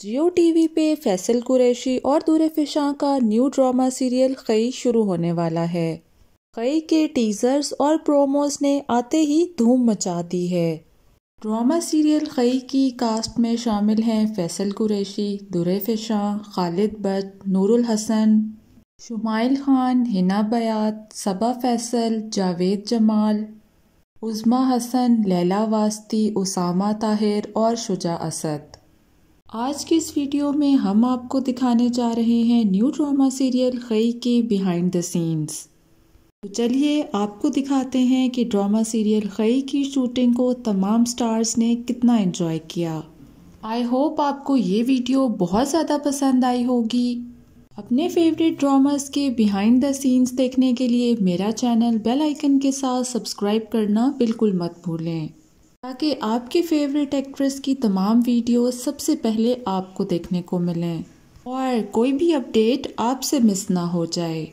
जियो TV पे फैसल कुरैशी और दूर फिशा का न्यू ड्रामा सीरियल कई शुरू होने वाला है कई के टीजर्स और प्रोमोज ने आते ही धूम मचा दी है ड्रामा सीरियल कई की कास्ट में शामिल हैं फैसल कुरैशी दुर फिशा खालिद बट नूरुल हसन शुमाइल खान हिना बयात सबा फैसल जावेद जमाल उज़मा हसन लैला वास्ती उसामा ताहिर और शुजा असद आज के इस वीडियो में हम आपको दिखाने जा रहे हैं न्यू ड्रामा सीरियल खई के बिहाइंड द सीन्स तो चलिए आपको दिखाते हैं कि ड्रामा सीरियल खई की शूटिंग को तमाम स्टार्स ने कितना एंजॉय किया आई होप आपको ये वीडियो बहुत ज़्यादा पसंद आई होगी अपने फेवरेट ड्रामास के बिहाइंड द सीन्स देखने के लिए मेरा चैनल बेल आइकन के साथ सब्सक्राइब करना बिल्कुल मत भूलें ताकि आपके फेवरेट एक्ट्रेस की तमाम वीडियो सबसे पहले आपको देखने को मिलें और कोई भी अपडेट आपसे मिस ना हो जाए